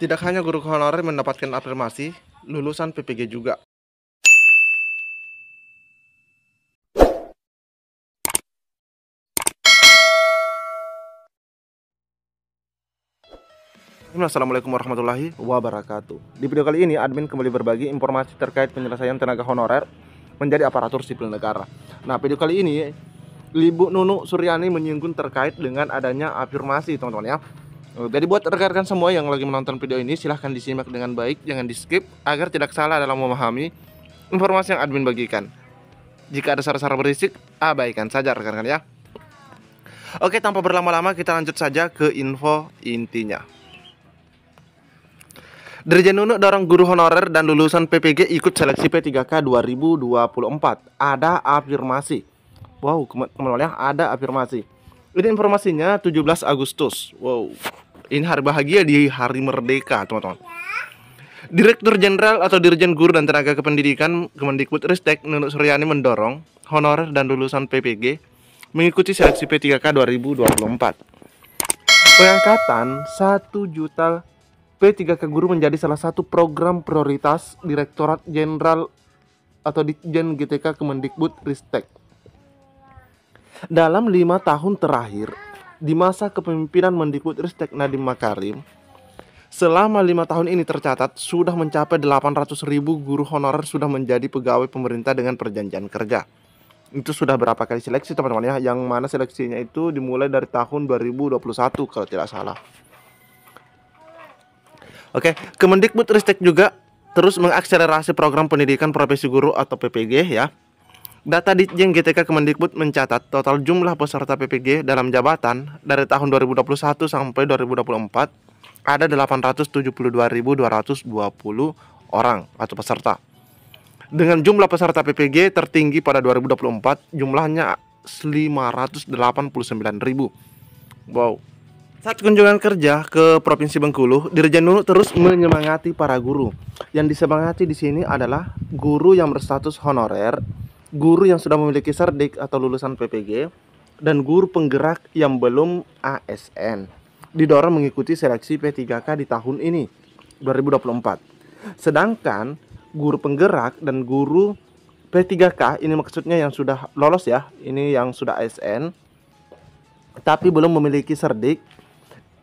Tidak hanya guru honorer mendapatkan afirmasi, lulusan PPG juga. Assalamualaikum warahmatullahi wabarakatuh. Di video kali ini, admin kembali berbagi informasi terkait penyelesaian tenaga honorer menjadi aparatur sipil negara. Nah, video kali ini, Ibu Nunu Suryani menyinggung terkait dengan adanya afirmasi, teman-teman ya. Oh, jadi buat rekan-rekan semua yang lagi menonton video ini silahkan disimak dengan baik, jangan di skip agar tidak salah dalam memahami informasi yang admin bagikan. Jika ada saran-saran berisik, abaikan saja rekan-rekan ya. Oke, tanpa berlama-lama kita lanjut saja ke info intinya. Dirjen Nunuk dorong guru honorer dan lulusan PPG ikut seleksi P3K 2024. Ada afirmasi. Wow, kemarin ya, ada afirmasi. Ini informasinya 17 Agustus. Wow. Ini hari bahagia di hari merdeka, teman-teman. Direktur Jenderal atau Dirjen Guru dan Tenaga Kependidikan Kemendikbud Ristek Nunuk Suryani mendorong honor dan lulusan PPG mengikuti seleksi P3K 2024 pengangkatan 1 juta P3K guru menjadi salah satu program prioritas Direktorat Jenderal atau Dirjen GTK Kemendikbud Ristek. Dalam lima tahun terakhir, di masa kepemimpinan Mendikbud Ristek Nadiem Makarim, selama lima tahun ini tercatat sudah mencapai 800 ribu guru honorer sudah menjadi pegawai pemerintah dengan perjanjian kerja. Itu sudah berapa kali seleksi teman-teman ya, yang mana seleksinya itu dimulai dari tahun 2021 kalau tidak salah. Oke, Kemendikbud Ristek juga terus mengakselerasi program pendidikan profesi guru atau PPG ya Data di GTK Kemendikbud mencatat total jumlah peserta PPG dalam jabatan dari tahun 2021 sampai 2024 ada 872.220 orang atau peserta. Dengan jumlah peserta PPG tertinggi pada 2024 jumlahnya 589.000. Wow. Saat kunjungan kerja ke Provinsi Bengkulu, Dirjen Nunu terus menyemangati para guru. Yang disemangati di sini adalah guru yang berstatus honorer guru yang sudah memiliki serdik atau lulusan PPG dan guru penggerak yang belum ASN didorong mengikuti seleksi P3K di tahun ini 2024. Sedangkan guru penggerak dan guru P3K ini maksudnya yang sudah lolos ya, ini yang sudah ASN tapi belum memiliki serdik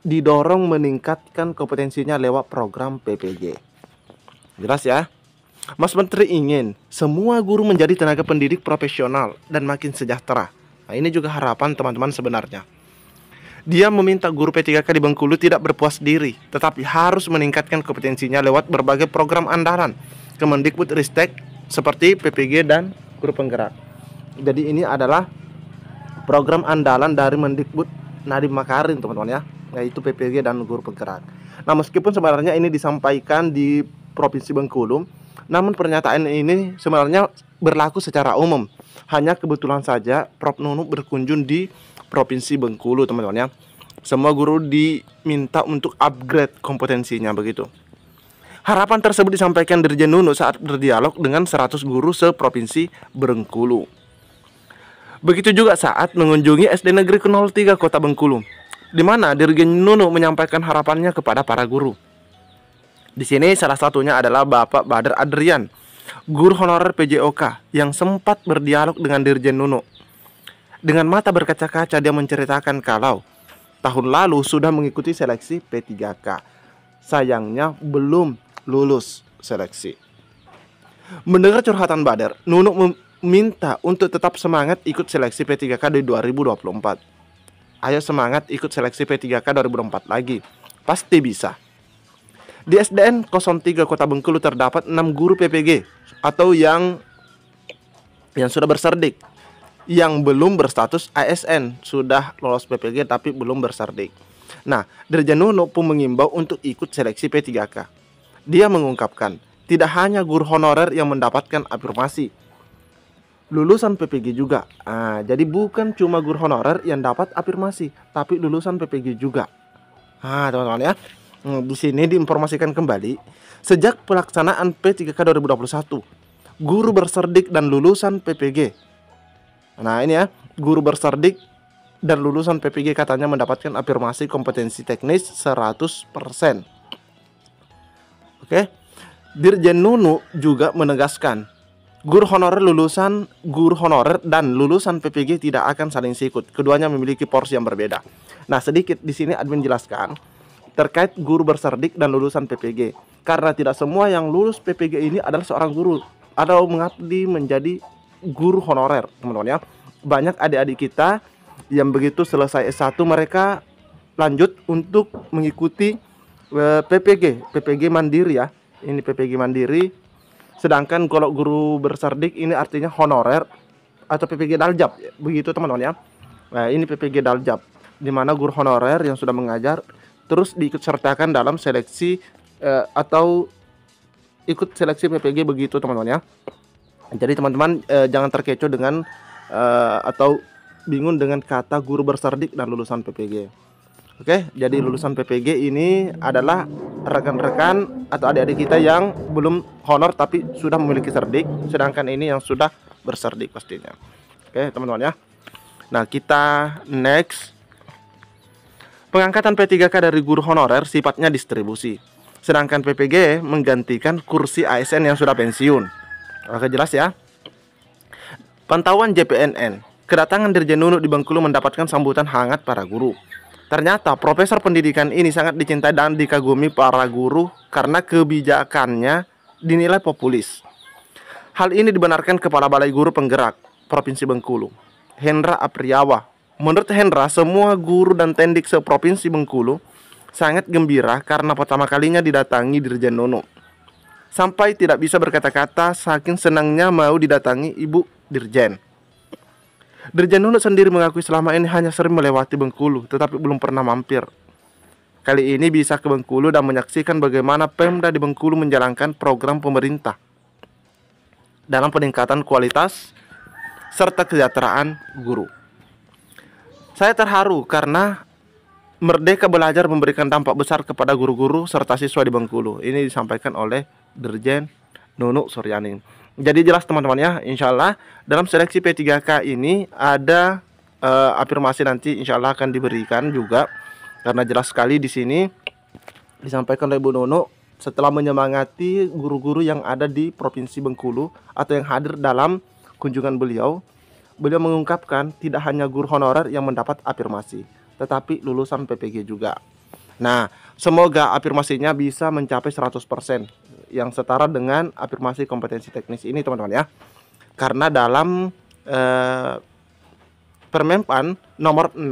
didorong meningkatkan kompetensinya lewat program PPG. Jelas ya? Mas Menteri ingin semua guru menjadi tenaga pendidik profesional dan makin sejahtera. Nah, ini juga harapan teman-teman sebenarnya. Dia meminta guru P3K di Bengkulu tidak berpuas diri, tetapi harus meningkatkan kompetensinya lewat berbagai program andalan Kemendikbud Ristek seperti PPG dan guru penggerak. Jadi ini adalah program andalan dari Mendikbud Nadiem Makarim, teman-teman ya, yaitu PPG dan guru penggerak. Nah, meskipun sebenarnya ini disampaikan di Provinsi Bengkulu, namun pernyataan ini sebenarnya berlaku secara umum. Hanya kebetulan saja Prof Nunu berkunjung di Provinsi Bengkulu, teman-teman ya. Semua guru diminta untuk upgrade kompetensinya begitu. Harapan tersebut disampaikan Dirjen Nunu saat berdialog dengan 100 guru se-provinsi Bengkulu. Begitu juga saat mengunjungi SD Negeri 03 Kota Bengkulu, di mana Dirjen Nunu menyampaikan harapannya kepada para guru. Di sini salah satunya adalah Bapak Badar Adrian, guru honorer PJOK yang sempat berdialog dengan Dirjen Nuno. Dengan mata berkaca-kaca dia menceritakan kalau tahun lalu sudah mengikuti seleksi P3K. Sayangnya belum lulus seleksi. Mendengar curhatan Badar, Nunuk meminta untuk tetap semangat ikut seleksi P3K di 2024. Ayo semangat ikut seleksi P3K 2024 lagi. Pasti bisa. Di SDN 03 Kota Bengkulu terdapat 6 guru PPG atau yang yang sudah berserdik yang belum berstatus ASN sudah lolos PPG tapi belum berserdik. Nah, Dirjen Nuno pun mengimbau untuk ikut seleksi P3K. Dia mengungkapkan, tidak hanya guru honorer yang mendapatkan afirmasi, lulusan PPG juga. Nah, jadi bukan cuma guru honorer yang dapat afirmasi, tapi lulusan PPG juga. Ah, teman-teman ya. Hmm, di sini diinformasikan kembali, sejak pelaksanaan P3K 2021, guru berserdik dan lulusan PPG. Nah, ini ya, guru berserdik dan lulusan PPG katanya mendapatkan afirmasi kompetensi teknis 100%. Oke. Dirjen Nunu juga menegaskan, guru honorer lulusan guru honorer dan lulusan PPG tidak akan saling sikut. Keduanya memiliki porsi yang berbeda. Nah, sedikit di sini admin jelaskan terkait guru berserdik dan lulusan PPG. Karena tidak semua yang lulus PPG ini adalah seorang guru atau mengabdi menjadi guru honorer, teman-teman ya. Banyak adik-adik kita yang begitu selesai S1 mereka lanjut untuk mengikuti eh, PPG, PPG mandiri ya. Ini PPG mandiri. Sedangkan kalau guru berserdik ini artinya honorer atau PPG daljab, begitu teman-teman ya. Nah, ini PPG daljab di mana guru honorer yang sudah mengajar terus diikut sertakan dalam seleksi uh, atau ikut seleksi PPG begitu teman-teman ya. Jadi teman-teman uh, jangan terkecoh dengan uh, atau bingung dengan kata guru bersardik dan lulusan PPG. Oke, jadi lulusan PPG ini adalah rekan-rekan atau adik-adik kita yang belum honor tapi sudah memiliki serdik, sedangkan ini yang sudah berserdik pastinya. Oke, teman-teman ya. Nah, kita next Pengangkatan P3K dari guru honorer sifatnya distribusi, sedangkan PPG menggantikan kursi ASN yang sudah pensiun. Oke jelas ya. Pantauan JPNN, kedatangan Dirjen Nunuk di Bengkulu mendapatkan sambutan hangat para guru. Ternyata profesor pendidikan ini sangat dicintai dan dikagumi para guru karena kebijakannya dinilai populis. Hal ini dibenarkan Kepala Balai Guru Penggerak Provinsi Bengkulu, Hendra Apriyawa. Menurut Hendra, semua guru dan tendik seprovinsi Bengkulu sangat gembira karena pertama kalinya didatangi Dirjen Nono. Sampai tidak bisa berkata-kata saking senangnya mau didatangi Ibu Dirjen. Dirjen Nono sendiri mengakui selama ini hanya sering melewati Bengkulu tetapi belum pernah mampir. Kali ini bisa ke Bengkulu dan menyaksikan bagaimana Pemda di Bengkulu menjalankan program pemerintah dalam peningkatan kualitas serta kesejahteraan guru. Saya terharu karena Merdeka Belajar memberikan dampak besar kepada guru-guru serta siswa di Bengkulu. Ini disampaikan oleh Dirjen Nunuk Suryaning. Jadi jelas teman-teman ya, insya Allah dalam seleksi P3K ini ada uh, afirmasi nanti insya Allah akan diberikan juga karena jelas sekali di sini disampaikan oleh Bu Nunuk setelah menyemangati guru-guru yang ada di Provinsi Bengkulu atau yang hadir dalam kunjungan beliau Beliau mengungkapkan tidak hanya guru honorer yang mendapat afirmasi, tetapi lulusan PPG juga. Nah, semoga afirmasinya bisa mencapai 100% yang setara dengan afirmasi kompetensi teknis ini, teman-teman ya. Karena dalam eh, Permenpan nomor 6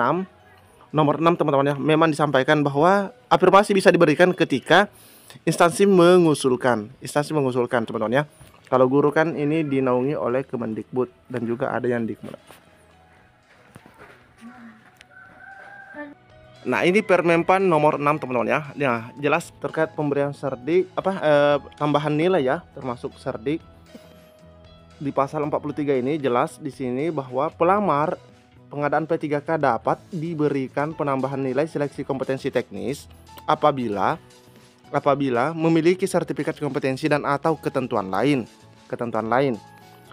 nomor 6 teman-teman ya memang disampaikan bahwa afirmasi bisa diberikan ketika instansi mengusulkan instansi mengusulkan teman-teman ya kalau guru kan ini dinaungi oleh Kemendikbud dan juga ada yang dikmen. Nah ini Permenpan nomor 6 teman-teman ya. Nah jelas terkait pemberian serdik apa eh, tambahan nilai ya termasuk serdik di pasal 43 ini jelas di sini bahwa pelamar pengadaan P3K dapat diberikan penambahan nilai seleksi kompetensi teknis apabila apabila memiliki sertifikat kompetensi dan atau ketentuan lain ketentuan lain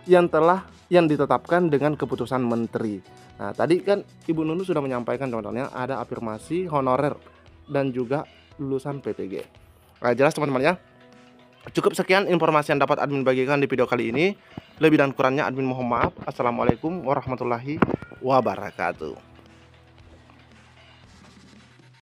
yang telah yang ditetapkan dengan keputusan menteri. Nah, tadi kan Ibu Nunu sudah menyampaikan teman contohnya ada afirmasi honorer dan juga lulusan PPG. Nah, jelas teman-teman ya. Cukup sekian informasi yang dapat admin bagikan di video kali ini. Lebih dan kurangnya admin mohon maaf. Assalamualaikum warahmatullahi wabarakatuh.